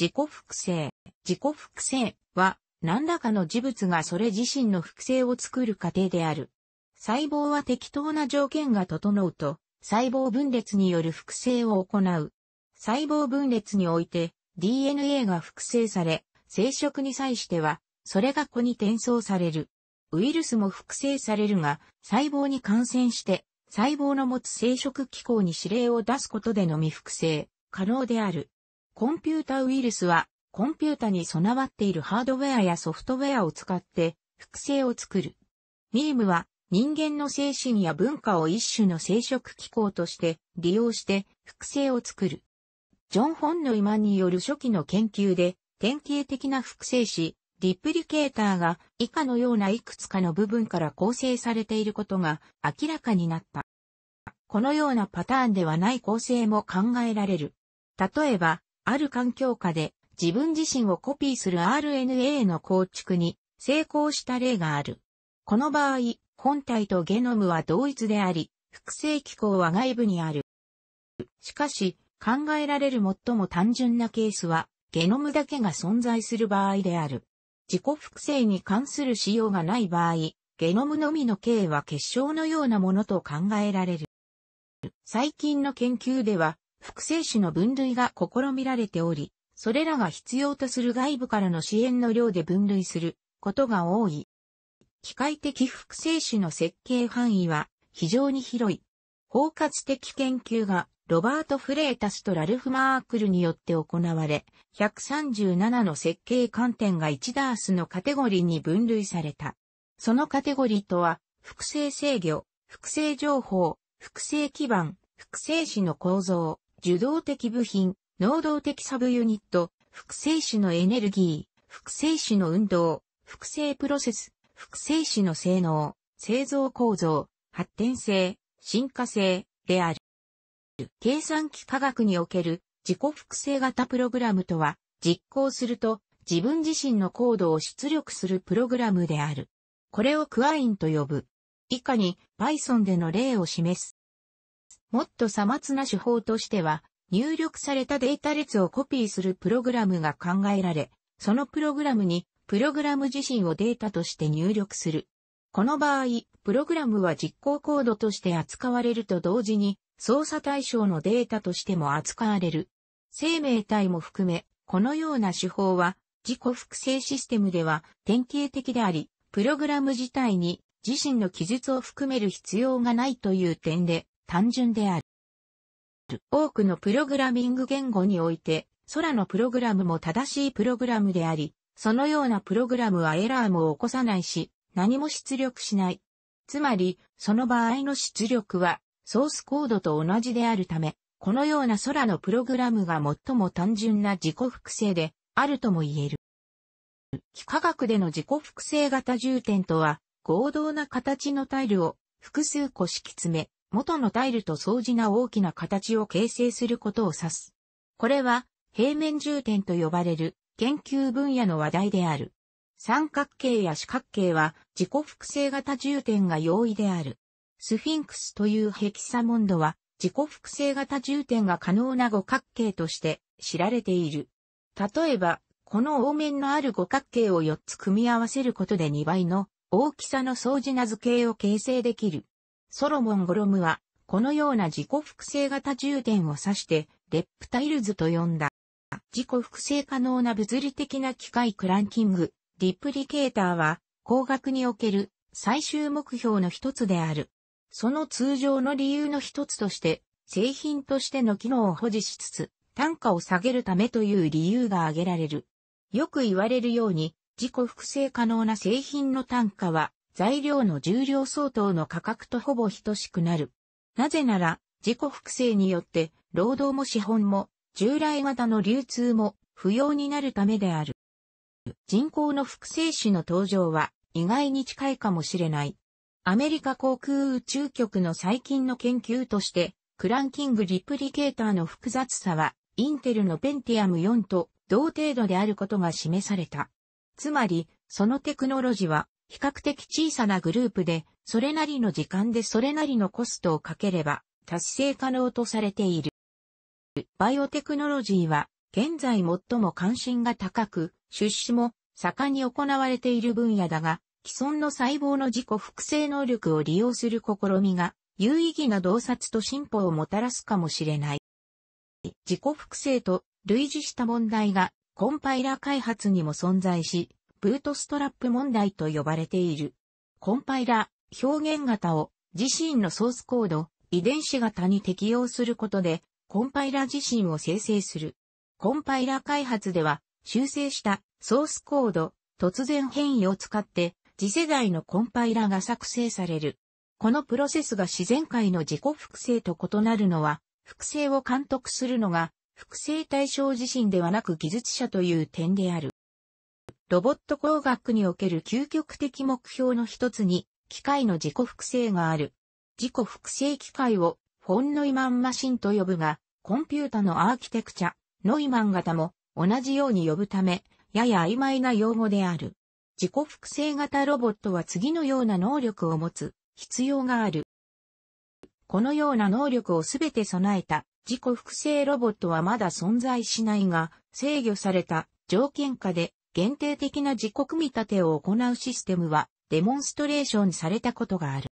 自己複製。自己複製は何らかの事物がそれ自身の複製を作る過程である。細胞は適当な条件が整うと、細胞分裂による複製を行う。細胞分裂において DNA が複製され、生殖に際しては、それが子に転送される。ウイルスも複製されるが、細胞に感染して、細胞の持つ生殖機構に指令を出すことでのみ複製、可能である。コンピュータウイルスは、コンピュータに備わっているハードウェアやソフトウェアを使って、複製を作る。ミームは、人間の精神や文化を一種の生殖機構として利用して複製を作る。ジョン・ホンの今による初期の研究で典型的な複製し、リプリケーターが以下のようないくつかの部分から構成されていることが明らかになった。このようなパターンではない構成も考えられる。例えば、ある環境下で自分自身をコピーする RNA の構築に成功した例がある。この場合、本体とゲノムは同一であり、複製機構は外部にある。しかし、考えられる最も単純なケースは、ゲノムだけが存在する場合である。自己複製に関する仕様がない場合、ゲノムのみの形は結晶のようなものと考えられる。最近の研究では、複製種の分類が試みられており、それらが必要とする外部からの支援の量で分類することが多い。機械的複製種の設計範囲は非常に広い。包括的研究がロバート・フレータスとラルフ・マークルによって行われ、137の設計観点が1ダースのカテゴリーに分類された。そのカテゴリーとは、複製制御、複製情報、複製基盤、複製子の構造、受動的部品、能動的サブユニット、複製子のエネルギー、複製子の運動、複製プロセス、複製子の性能、製造構造、発展性、進化性である。計算機科学における自己複製型プログラムとは、実行すると自分自身のコードを出力するプログラムである。これをクワインと呼ぶ。以下に Python での例を示す。もっとさまつな手法としては、入力されたデータ列をコピーするプログラムが考えられ、そのプログラムに、プログラム自身をデータとして入力する。この場合、プログラムは実行コードとして扱われると同時に、操作対象のデータとしても扱われる。生命体も含め、このような手法は、自己複製システムでは典型的であり、プログラム自体に自身の記述を含める必要がないという点で、単純である。多くのプログラミング言語において、空のプログラムも正しいプログラムであり、そのようなプログラムはエラーも起こさないし、何も出力しない。つまり、その場合の出力は、ソースコードと同じであるため、このような空のプログラムが最も単純な自己複製であるとも言える。幾何学での自己複製型重点とは、合同な形のタイルを複数個敷き詰め、元のタイルと相似な大きな形を形成することを指す。これは、平面重点と呼ばれる研究分野の話題である。三角形や四角形は自己複製型重点が容易である。スフィンクスというヘキサモンドは自己複製型重点が可能な五角形として知られている。例えば、この凹面のある五角形を4つ組み合わせることで2倍の大きさの相似な図形を形成できる。ソロモン・ゴロムは、このような自己複製型充電を指して、レプタイルズと呼んだ。自己複製可能な物理的な機械クランキング、ディプリケーターは、工学における最終目標の一つである。その通常の理由の一つとして、製品としての機能を保持しつつ、単価を下げるためという理由が挙げられる。よく言われるように、自己複製可能な製品の単価は、材料の重量相当の価格とほぼ等しくなる。なぜなら、自己複製によって、労働も資本も、従来型の流通も不要になるためである。人工の複製種の登場は意外に近いかもしれない。アメリカ航空宇宙局の最近の研究として、クランキングリプリケーターの複雑さは、インテルのペンティアム4と同程度であることが示された。つまり、そのテクノロジーは比較的小さなグループで、それなりの時間でそれなりのコストをかければ、達成可能とされている。バイオテクノロジーは、現在最も関心が高く、出資も盛んに行われている分野だが、既存の細胞の自己複製能力を利用する試みが、有意義な洞察と進歩をもたらすかもしれない。自己複製と類似した問題がコンパイラ開発にも存在し、ブートストラップ問題と呼ばれている。コンパイラ、表現型を自身のソースコード、遺伝子型に適用することで、コンパイラ自身を生成する。コンパイラ開発では、修正したソースコード、突然変異を使って、次世代のコンパイラが作成される。このプロセスが自然界の自己複製と異なるのは、複製を監督するのが、複製対象自身ではなく技術者という点である。ロボット工学における究極的目標の一つに、機械の自己複製がある。自己複製機械をフォン・ノイマンマシンと呼ぶが、コンピュータのアーキテクチャ、ノイマン型も同じように呼ぶため、やや曖昧な用語である。自己複製型ロボットは次のような能力を持つ必要がある。このような能力をすべて備えた自己複製ロボットはまだ存在しないが、制御された条件下で限定的な自己組み立てを行うシステムはデモンストレーションされたことがある。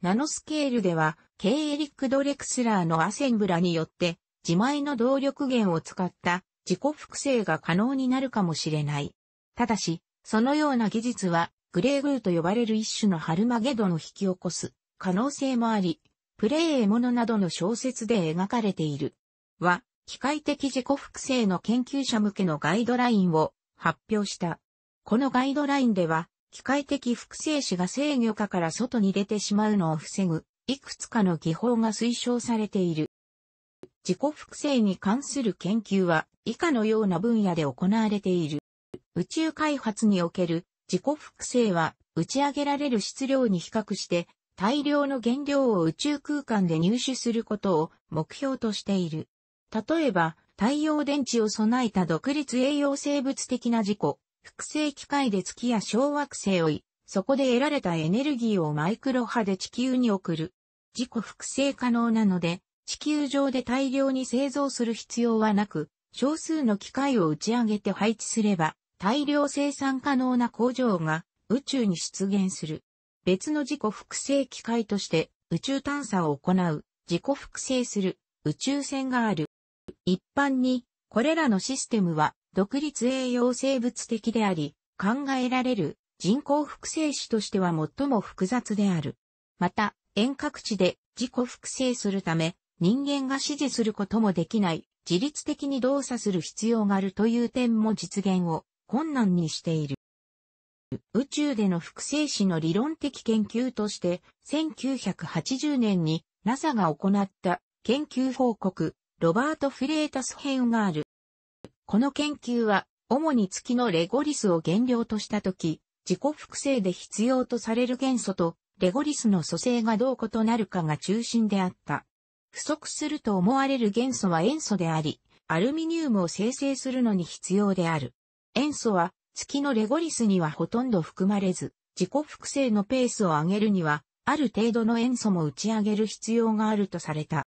ナノスケールでは、ケイエリック・ドレクスラーのアセンブラによって、自前の動力源を使った自己複製が可能になるかもしれない。ただし、そのような技術は、グレーグーと呼ばれる一種のハルマゲドンを引き起こす可能性もあり、プレイエモノなどの小説で描かれている。は、機械的自己複製の研究者向けのガイドラインを発表した。このガイドラインでは、機械的複製紙が制御下から外に出てしまうのを防ぐ、いくつかの技法が推奨されている。自己複製に関する研究は、以下のような分野で行われている。宇宙開発における自己複製は、打ち上げられる質量に比較して、大量の原料を宇宙空間で入手することを目標としている。例えば、太陽電池を備えた独立栄養生物的な事故、複製機械で月や小惑星をい、そこで得られたエネルギーをマイクロ波で地球に送る。自己複製可能なので、地球上で大量に製造する必要はなく、少数の機械を打ち上げて配置すれば、大量生産可能な工場が宇宙に出現する。別の自己複製機械として宇宙探査を行う、自己複製する宇宙船がある。一般に、これらのシステムは独立栄養生物的であり、考えられる人工複製種としては最も複雑である。また、遠隔地で自己複製するため、人間が指示することもできない、自律的に動作する必要があるという点も実現を困難にしている。宇宙での複製子の理論的研究として、1980年に NASA が行った研究報告ロバート・フィレータス編がある。この研究は、主に月のレゴリスを原料としたとき、自己複製で必要とされる元素と、レゴリスの組成がどう異なるかが中心であった。不足すると思われる元素は塩素であり、アルミニウムを生成するのに必要である。塩素は、月のレゴリスにはほとんど含まれず、自己複製のペースを上げるには、ある程度の塩素も打ち上げる必要があるとされた。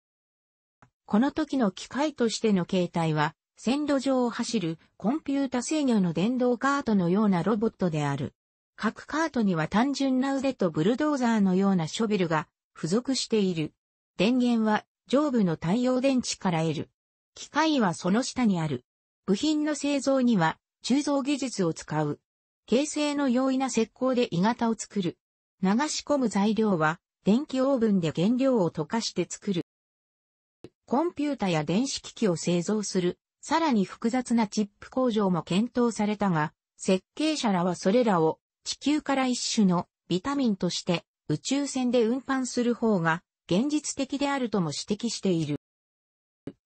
この時の機械としての形態は、線路上を走るコンピュータ制御の電動カートのようなロボットである。各カートには単純な腕とブルドーザーのようなショベルが付属している。電源は上部の太陽電池から得る。機械はその下にある。部品の製造には鋳造技術を使う。形成の容易な石膏で鋳型を作る。流し込む材料は電気オーブンで原料を溶かして作る。コンピュータや電子機器を製造する、さらに複雑なチップ工場も検討されたが、設計者らはそれらを地球から一種のビタミンとして宇宙船で運搬する方が現実的であるとも指摘している。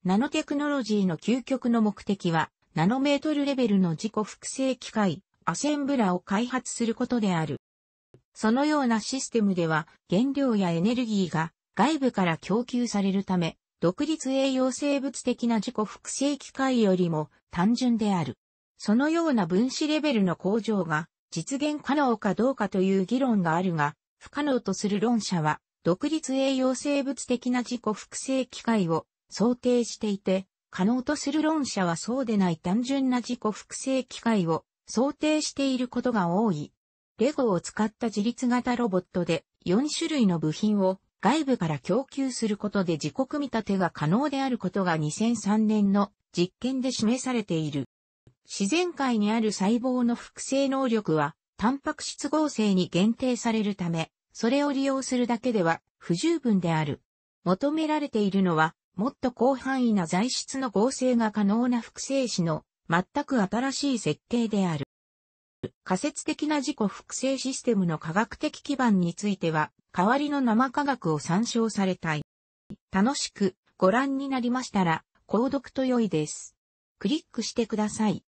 ナノテクノロジーの究極の目的は、ナノメートルレベルの自己複製機械、アセンブラを開発することである。そのようなシステムでは、原料やエネルギーが外部から供給されるため、独立栄養生物的な自己複製機械よりも単純である。そのような分子レベルの向上が実現可能かどうかという議論があるが、不可能とする論者は、独立栄養生物的な自己複製機械を想定していて、可能とする論者はそうでない単純な自己複製機械を想定していることが多い。レゴを使った自律型ロボットで4種類の部品を外部から供給することで自己組み立てが可能であることが2003年の実験で示されている。自然界にある細胞の複製能力は、タンパク質合成に限定されるため、それを利用するだけでは不十分である。求められているのは、もっと広範囲な材質の合成が可能な複製子の全く新しい設計である。仮説的な自己複製システムの科学的基盤については、代わりの生科学を参照されたい。楽しくご覧になりましたら、購読と良いです。クリックしてください。